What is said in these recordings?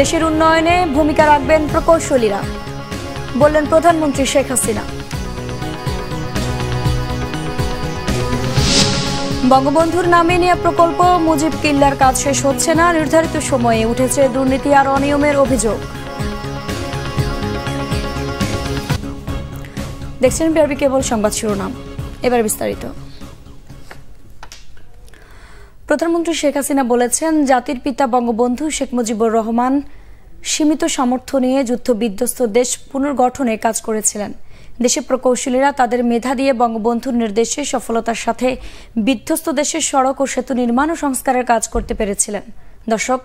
দেশের উন্নয়নে ভূমিকা রাখবেন প্রকৌশলীরা বললেন প্রধানমন্ত্রী শেখ হাসিনা বঙ্গবন্ধুর নামে নেওয়া প্রকল্প মুজিব কিল্লার কাজ শেষ হচ্ছে না নির্ধারিত সময়ে উঠেছে দুর্নীতি আর অনিয়মের অভিযোগ দেখছেন বিআরবি কেবল সংবাদ শিরোনাম এবার বিস্তারিত প্রধানমন্ত্রী শেখ হাসিনা বলেছেন জাতির পিতা বঙ্গবন্ধু শেখ মুজিবুর রহমান সীমিত সামর্থ্য নিয়ে যুদ্ধবিধ্বস্ত দেশ পুনর্গঠনে কাজ করেছিলেন দেশে প্রকৌশলীরা তাদের মেধা দিয়ে বঙ্গবন্ধুর নির্দেশে সফলতার সাথে বিধ্বস্ত দেশের সড়ক ও সেতু নির্মাণ ও সংস্কারের কাজ করতে পেরেছিলেন দর্শক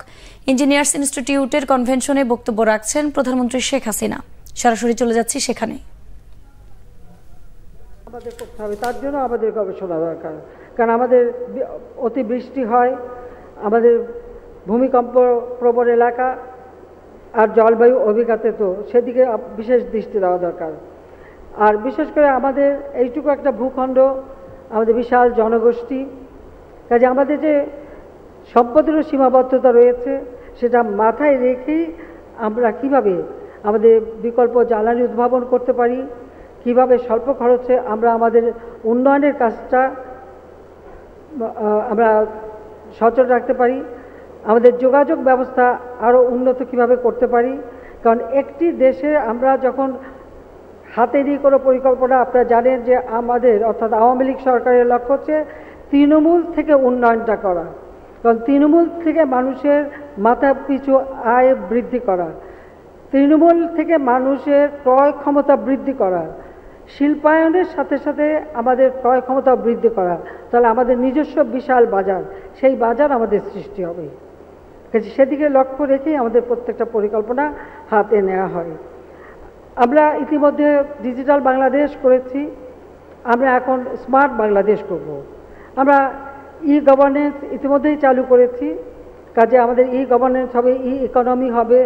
ইঞ্জিনিয়ার্স ইনস্টিটিউটের কনভেনশনে বক্তব্য রাখছেন প্রধানমন্ত্রী শেখ হাসিনা সরাসরি চলে যাচ্ছি সেখানে আমাদের করতে হবে তার জন্য আমাদের গবেষণা দরকার কারণ আমাদের অতি বৃষ্টি হয় আমাদের ভূমিকম্প প্রবণ এলাকা আর জলবায়ু অভিজ্ঞতা তো সেদিকে বিশেষ দৃষ্টি দেওয়া দরকার আর বিশেষ করে আমাদের এইটুকু একটা ভূখণ্ড আমাদের বিশাল জনগোষ্ঠী কাজে আমাদের যে সম্পদেরও সীমাবদ্ধতা রয়েছে সেটা মাথায় রেখেই আমরা কিভাবে আমাদের বিকল্প জ্বালানি উদ্ভাবন করতে পারি কিভাবে স্বল্প খরচে আমরা আমাদের উন্নয়নের কাজটা আমরা সচল রাখতে পারি আমাদের যোগাযোগ ব্যবস্থা আরও উন্নত কিভাবে করতে পারি কারণ একটি দেশে আমরা যখন হাতে নিয়ে কোনো পরিকল্পনা আপনারা জানেন যে আমাদের অর্থাৎ আওয়ামী লীগ সরকারের লক্ষ্য হচ্ছে তৃণমূল থেকে উন্নয়নটা করা কারণ তৃণমূল থেকে মানুষের মাথা পিছু আয় বৃদ্ধি করা তৃণমূল থেকে মানুষের ক্রয় ক্ষমতা বৃদ্ধি করা শিল্পায়নের সাথে সাথে আমাদের ক্রয় ক্ষমতা বৃদ্ধি করা তাহলে আমাদের নিজস্ব বিশাল বাজার সেই বাজার আমাদের সৃষ্টি হবে সেদিকে লক্ষ্য রেখেই আমাদের প্রত্যেকটা পরিকল্পনা হাতে নেওয়া হয় আমরা ইতিমধ্যে ডিজিটাল বাংলাদেশ করেছি আমরা এখন স্মার্ট বাংলাদেশ করব। আমরা ই গভর্নেন্স ইতিমধ্যেই চালু করেছি কাজে আমাদের ই গভর্নেন্স হবে ই ইকোনমি হবে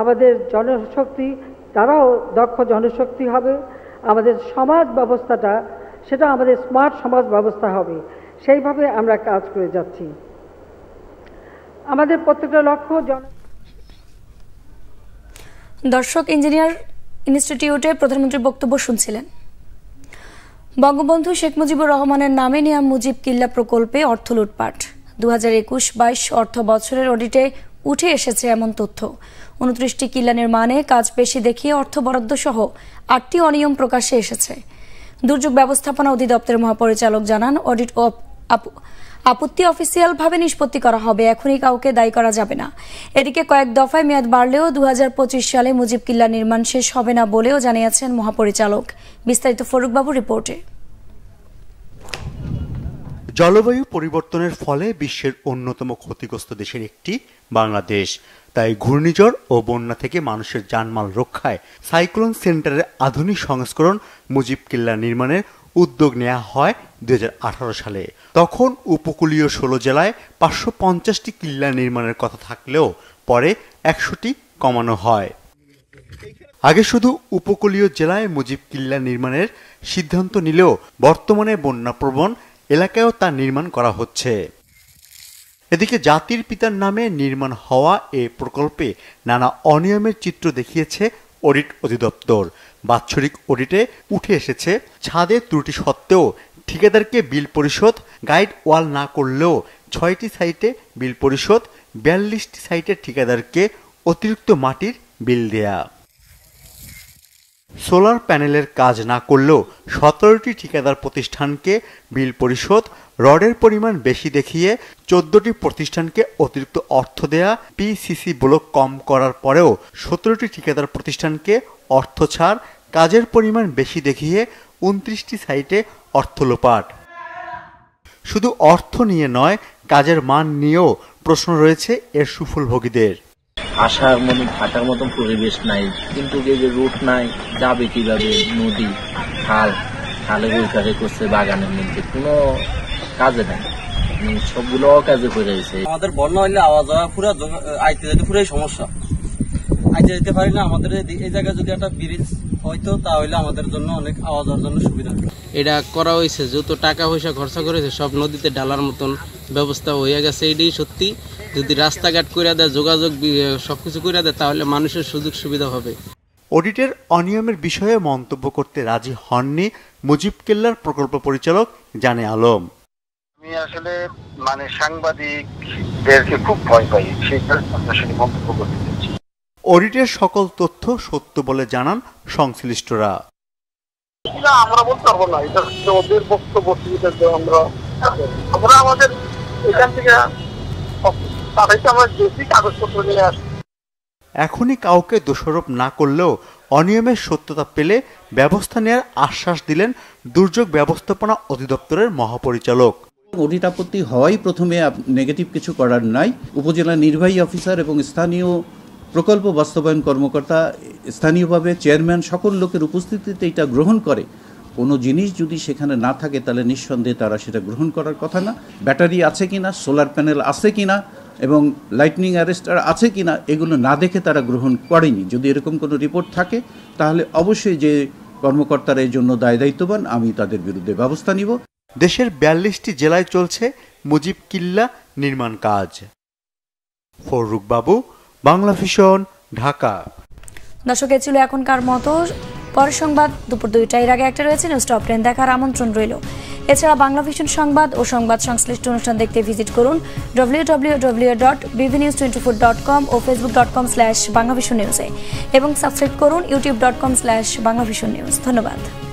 আমাদের জনশক্তি তারাও দক্ষ জনশক্তি হবে আমাদের সমাজ ব্যবস্থাটা সেটা আমাদের স্মার্ট সমাজ ব্যবস্থা হবে সেইভাবে আমরা কাজ করে যাচ্ছি আমাদের প্রত্যেকটা লক্ষ্য জন দর্শক ইঞ্জিনিয়ার ইনস্টিটিউটে প্রধানমন্ত্রীর বক্তব্য শুনছিলেন বঙ্গবন্ধু শেখ মুজিবুর রহমানের নামে নিয়াম মুজিব কিল্লা প্রকল্পে অর্থ লুটপাট দু হাজার একুশ বাইশ অর্থ বছরের অডিটে উঠে এসেছে এমন তথ্য উনত্রিশটি কিল্লা নির্মাণে কাজ বেশি দেখিয়ে অর্থ বরাদ্দ সহ আটটি অনিয়ম প্রকাশে এসেছে দুর্যোগ ব্যবস্থাপনা অধিদপ্তরের মহাপরিচালক জানান অডিট ও আপত্তি অফিসিয়াল ভাবে নিষ্পত্তি করা হবে এখনই কাউকে দায়ী করা যাবে না এদিকে কয়েক দফায় মেয়াদ বাড়লেও দু সালে মুজিব কিল্লা নির্মাণ শেষ হবে না বলেও জানিয়েছেন মহাপরিচালক বিস্তারিত ফরুকবাবু রিপোর্টে জলবায়ু পরিবর্তনের ফলে বিশ্বের অন্যতম ক্ষতিগ্রস্ত দেশের একটি বাংলাদেশ তাই ঘূর্ণিঝড় ও বন্যা থেকে মানুষের জানমাল রক্ষায় সাইক্লোন সেন্টারের আধুনিক সংস্করণ মুজিব কিল্লা নির্মাণের উদ্যোগ নেওয়া হয় দুই সালে তখন উপকূলীয় ষোলো জেলায় পাঁচশো পঞ্চাশটি কিল্লা নির্মাণের কথা থাকলেও পরে একশোটি কমানো হয় আগে শুধু উপকূলীয় জেলায় মুজিব কিল্লা নির্মাণের সিদ্ধান্ত নিলেও বর্তমানে বন্যাপ্রবণ এলাকায়ও তা নির্মাণ করা হচ্ছে এদিকে জাতির পিতার নামে নির্মাণ হওয়া এ প্রকল্পে নানা অনিয়মের চিত্র দেখিয়েছে অডিট অধিদপ্তর বাৎসরিক অডিটে উঠে এসেছে ছাদে ত্রুটি সত্ত্বেও ঠিকাদারকে বিল পরিশোধ গাইড ওয়াল না করলেও ছয়টি সাইটে বিল পরিশোধ বিয়াল্লিশটি সাইটের ঠিকাদারকে অতিরিক্ত মাটির বিল দেয়া সোলার প্যানেলের কাজ না করলেও সতেরোটি ঠিকাদার প্রতিষ্ঠানকে বিল পরিশোধ রডের পরিমাণ বেশি দেখিয়ে চোদ্দটি প্রতিষ্ঠানকে অতিরিক্ত অর্থ দেয়া পিসিসি ব্লক কম করার পরেও সতেরোটি ঠিকাদার প্রতিষ্ঠানকে অর্থ ছাড় কাজের পরিমাণ বেশি দেখিয়ে উনত্রিশটি সাইটে অর্থ লোপাট শুধু অর্থ নিয়ে নয় কাজের মান নিয়েও প্রশ্ন রয়েছে এর সুফল ভোগীদের আসার মনে থাকার মতন পরিবেশ নাই কিন্তু যে যে রুট নাই যাবে কিভাবে নদী খাল খালে ওইখানে করছে বাগানের মধ্যে কোনো কাজে নাই সবগুলো কাজে করে গেছে আমাদের বন্যা হইলে আওয়া যাওয়া পুরো আইতে যেতে পুরাই সমস্যা আইতে যেতে পারি না আমাদের এই জায়গায় যদি একটা ব্রিজ হয়তো তাহলে আমাদের জন্য অনেক আওয়াজ হওয়ার জন্য সুবিধা এটা করা হয়েছে যত টাকা পয়সা খরচা করেছে সব নদীতে ডালার মতন ব্যবস্থা হয়ে গেছে এটাই সত্যি যদি রাস্তাঘাট করে দেয় যোগাযোগ সবকিছু করে দেয় তাহলে মানুষের সুযোগ সুবিধা হবে অডিটের অনিয়মের বিষয়ে মন্তব্য করতে রাজি হননি মুজিব কেল্লার প্রকল্প পরিচালক জানে আলম আমি আসলে মানে সাংবাদিকদেরকে খুব ভয় পাই সেই কারণে মন্তব্য করতে অডিটের সকল তথ্য সত্য বলে জানান সংশ্লিষ্টরা আমাদের এখনই কাউকে দোষারোপ না করলেও অনিয়মের সত্যতা পেলে ব্যবস্থা নেওয়ার আশ্বাস দিলেন দুর্যোগ ব্যবস্থাপনা অধিদপ্তরের মহাপরিচালক অডিট আপত্তি হওয়াই প্রথমে নেগেটিভ কিছু করার নাই উপজেলা নির্বাহী অফিসার এবং স্থানীয় প্রকল্প বাস্তবায়ন কর্মকর্তা স্থানীয়ভাবে চেয়ারম্যান সকল লোকের উপস্থিতিতে এটা গ্রহণ করে কোনো জিনিস যদি সেখানে না থাকে তাহলে নিঃসন্দেহে তারা সেটা গ্রহণ করার কথা না ব্যাটারি আছে কি না সোলার প্যানেল আছে কি না এবং লাইটনিং অ্যারেস্টার আছে কি না এগুলো না দেখে তারা গ্রহণ করেনি যদি এরকম কোনো রিপোর্ট থাকে তাহলে অবশ্যই যে কর্মকর্তারা এর জন্য দায় দায়িত্ববান আমি তাদের বিরুদ্ধে ব্যবস্থা নিব দেশের বিয়াল্লিশটি জেলায় চলছে মুজিব কিল্লা নির্মাণ কাজ ফরুক বাবু বাংলা ভিশন ঢাকা দর্শক ছিল এখনকার মতো পরের সংবাদ দুপুর দুইটায় এর আগে একটা রয়েছে নিউজ টপ টেন দেখার আমন্ত্রণ রইল এছাড়া বাংলা ভিশন সংবাদ ও সংবাদ সংশ্লিষ্ট অনুষ্ঠান দেখতে ভিজিট করুন www.bbnews24.com ও facebook.com slash বাংলা ভিশন নিউজে এবং সাবস্ক্রাইব করুন YouTube dot com slash Bangla vision news ধন্যবাদ